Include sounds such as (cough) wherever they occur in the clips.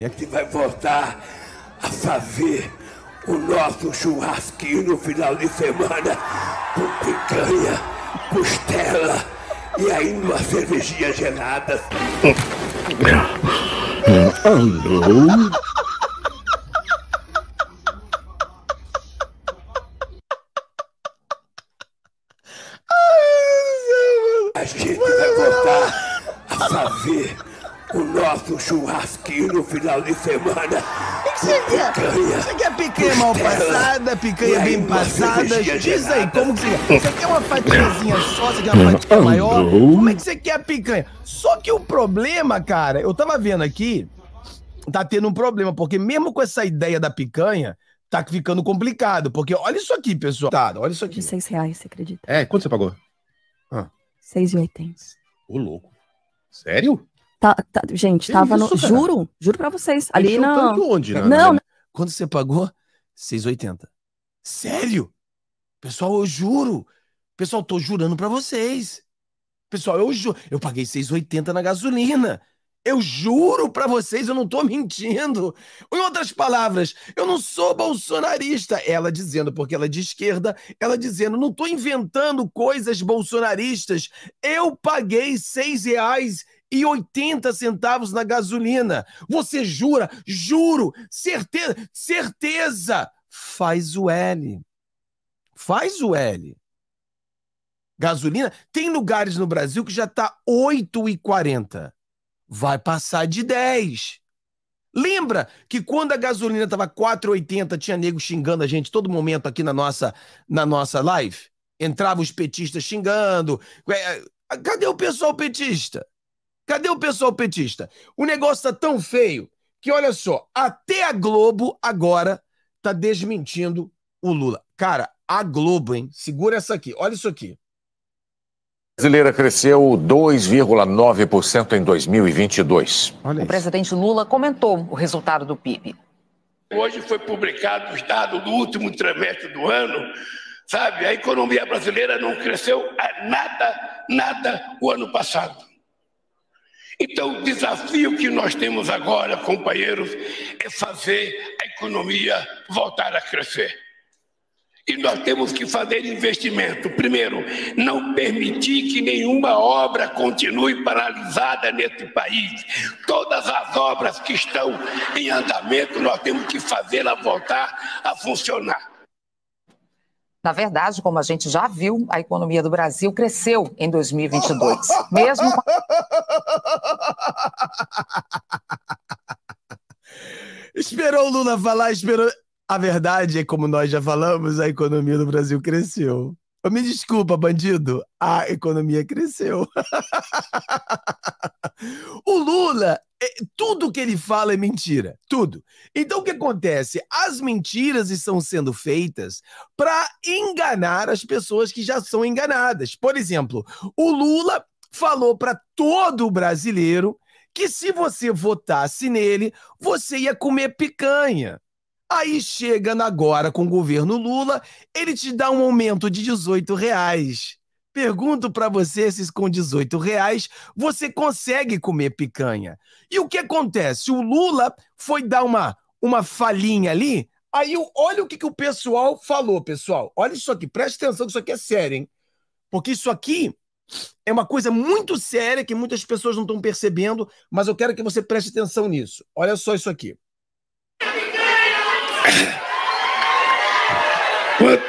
A é gente vai voltar a fazer o nosso churrasquinho no final de semana com picanha, costela e ainda uma cervejinha gelada. Alô? churrasquinho no final de semana. O que você quer? Picanha, você quer picanha mal passada, picanha bem passada? Diz aí, como que você é? Você quer uma fatiazinha só, você quer uma hum, fatia maior? Como é que você quer a picanha? Só que o problema, cara, eu tava vendo aqui, tá tendo um problema, porque mesmo com essa ideia da picanha, tá ficando complicado. Porque olha isso aqui, pessoal. Tá, olha isso aqui. De seis reais, você acredita? É, quanto você pagou? Ah. 6,80. Ô, louco. Sério? Tá, tá, gente, tava isso, no. Cara? Juro, juro pra vocês. Ali Encheu na. Onde, né? Não, não. Quando você pagou? 6,80. Sério? Pessoal, eu juro. Pessoal, tô jurando pra vocês. Pessoal, eu juro. Eu paguei 6,80 na gasolina. Eu juro para vocês, eu não tô mentindo. Em outras palavras, eu não sou bolsonarista. Ela dizendo, porque ela é de esquerda, ela dizendo, não tô inventando coisas bolsonaristas. Eu paguei seis reais e 80 centavos na gasolina. Você jura? Juro, certeza, certeza. Faz o L. Faz o L. Gasolina, tem lugares no Brasil que já tá 8,40. Vai passar de 10. Lembra que quando a gasolina tava 4,80, tinha nego xingando a gente todo momento aqui na nossa na nossa live? entrava os petistas xingando. É, é, cadê o pessoal petista? Cadê o pessoal petista? O negócio tá tão feio que, olha só, até a Globo agora tá desmentindo o Lula. Cara, a Globo, hein? Segura essa aqui. Olha isso aqui. A brasileira cresceu 2,9% em 2022. O presidente Lula comentou o resultado do PIB. Hoje foi publicado o estado do último trimestre do ano. Sabe, a economia brasileira não cresceu a nada, nada o ano passado. Então, o desafio que nós temos agora, companheiros, é fazer a economia voltar a crescer. E nós temos que fazer investimento. Primeiro, não permitir que nenhuma obra continue paralisada nesse país. Todas as obras que estão em andamento, nós temos que fazê-la voltar a funcionar. Na verdade, como a gente já viu, a economia do Brasil cresceu em 2022, mesmo com a Esperou o Lula falar, esperou. A verdade é, como nós já falamos, a economia do Brasil cresceu. Me desculpa, bandido. A economia cresceu. (laughs) o Lula, é, tudo que ele fala é mentira. Tudo. Então o que acontece? As mentiras estão sendo feitas para enganar as pessoas que já são enganadas. Por exemplo, o Lula falou para todo brasileiro que se você votasse nele, você ia comer picanha. Aí chega agora com o governo Lula, ele te dá um aumento de 18 reais. Pergunto para você se com 18 reais você consegue comer picanha. E o que acontece? O Lula foi dar uma, uma falinha ali, aí olha o que, que o pessoal falou, pessoal. Olha isso aqui, presta atenção que isso aqui é sério, hein? Porque isso aqui é uma coisa muito séria que muitas pessoas não estão percebendo, mas eu quero que você preste atenção nisso. Olha só isso aqui.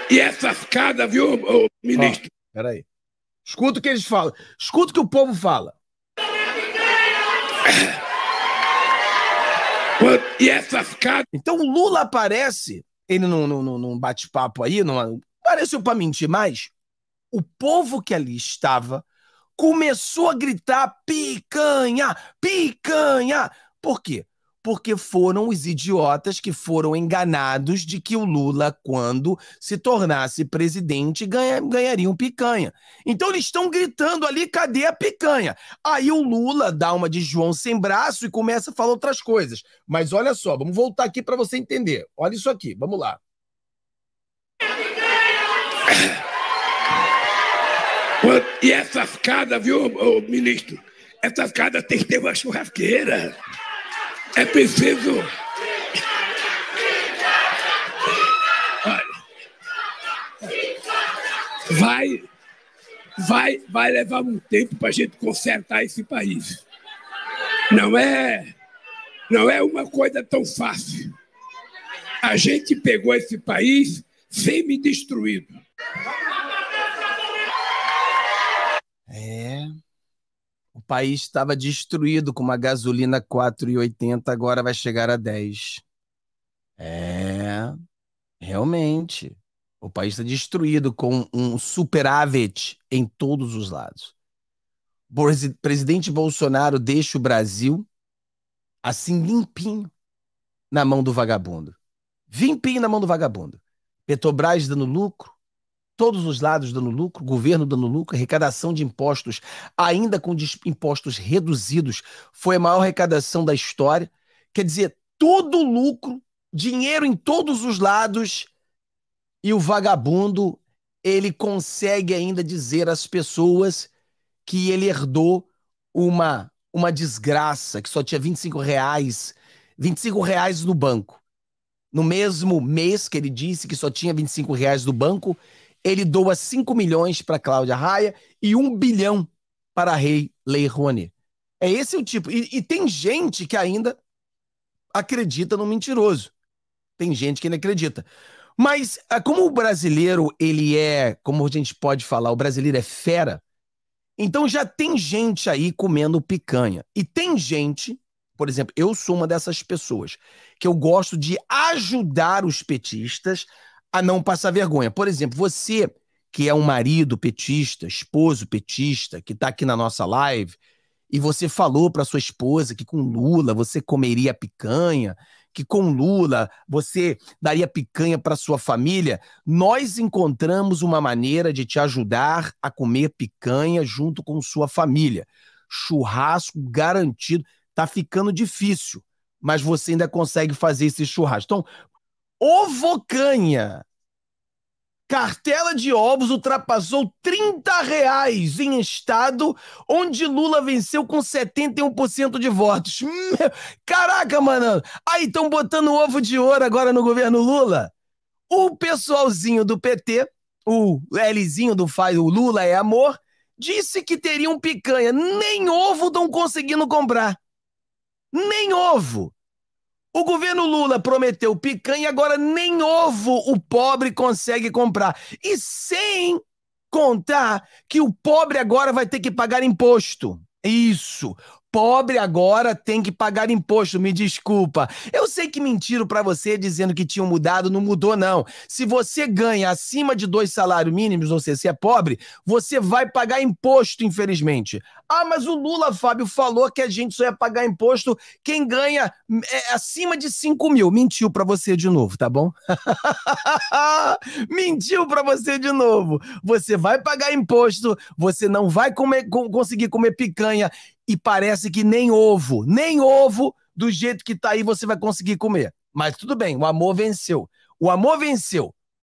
E essa escada, viu, ministro? peraí. Escuta o que eles falam. Escuta o que o povo fala. E essa escada. Então o Lula aparece, ele num, num, num bate-papo aí, numa, apareceu para mentir mais o povo que ali estava começou a gritar picanha, picanha. Por quê? Porque foram os idiotas que foram enganados de que o Lula, quando se tornasse presidente, ganha, ganhariam picanha. Então eles estão gritando ali: cadê a picanha? Aí o Lula dá uma de João sem braço e começa a falar outras coisas. Mas olha só, vamos voltar aqui para você entender. Olha isso aqui, vamos lá. E essas casas, viu, ministro? Essas casas tem que ter uma churrasqueira. É preciso. Vai, vai, vai levar um tempo para a gente consertar esse país. Não é, não é uma coisa tão fácil. A gente pegou esse país semi-destruído país estava destruído com uma gasolina 4,80, agora vai chegar a 10. É, realmente. O país está destruído com um superávit em todos os lados. Presidente Bolsonaro deixa o Brasil assim limpinho na mão do vagabundo. Limpinho na mão do vagabundo. Petrobras dando lucro, todos os lados dando lucro, governo dando lucro, arrecadação de impostos, ainda com impostos reduzidos, foi a maior arrecadação da história. Quer dizer, tudo lucro, dinheiro em todos os lados, e o vagabundo, ele consegue ainda dizer às pessoas que ele herdou uma, uma desgraça, que só tinha 25 reais, 25 reais no banco. No mesmo mês que ele disse que só tinha 25 reais no banco, ele doa 5 milhões para Cláudia Raia e 1 bilhão para a Rei Lei Rouanet. É esse o tipo. E, e, tem gente que ainda acredita no mentiroso. Tem gente que ainda acredita. Mas ah, como o brasileiro, ele é, como a gente pode falar, o brasileiro é fera, então já tem gente aí comendo picanha. E tem gente, por exemplo, eu sou uma dessas pessoas, que eu gosto de ajudar os petistas a não passar vergonha. Por exemplo, você que é um marido petista, esposo petista, que está aqui na nossa live, e você falou para sua esposa que com Lula você comeria picanha, que com Lula você daria picanha para sua família, nós encontramos uma maneira de te ajudar a comer picanha junto com sua família. Churrasco garantido, tá ficando difícil, mas você ainda consegue fazer esse churrasco. Então, Ovocanha. Cartela de ovos ultrapassou 30 reais em estado onde Lula venceu com 71% de votos. (laughs) caraca, mano! Aí estão botando ovo de ouro agora no governo Lula. O pessoalzinho do PT, o Lzinho do Faz, o Lula é amor, disse que teriam picanha. Nem ovo estão conseguindo comprar. Nem ovo. O governo Lula prometeu picanha, e agora nem ovo o pobre consegue comprar. E sem contar que o pobre agora vai ter que pagar imposto. Isso pobre agora tem que pagar imposto, me desculpa. Eu sei que mentiram para você dizendo que tinham mudado, não mudou não. Se você ganha acima de dois salários mínimos, ou seja, se é pobre, você vai pagar imposto, infelizmente. Ah, mas o Lula, Fábio, falou que a gente só ia pagar imposto quem ganha é, acima de 5 mil. Mentiu para você de novo, tá bom? (laughs) Mentiu para você de novo. Você vai pagar imposto, você não vai comer, conseguir comer picanha e parece que nem ovo, nem ovo do jeito que tá aí você vai conseguir comer. Mas tudo bem, o amor venceu. O amor venceu.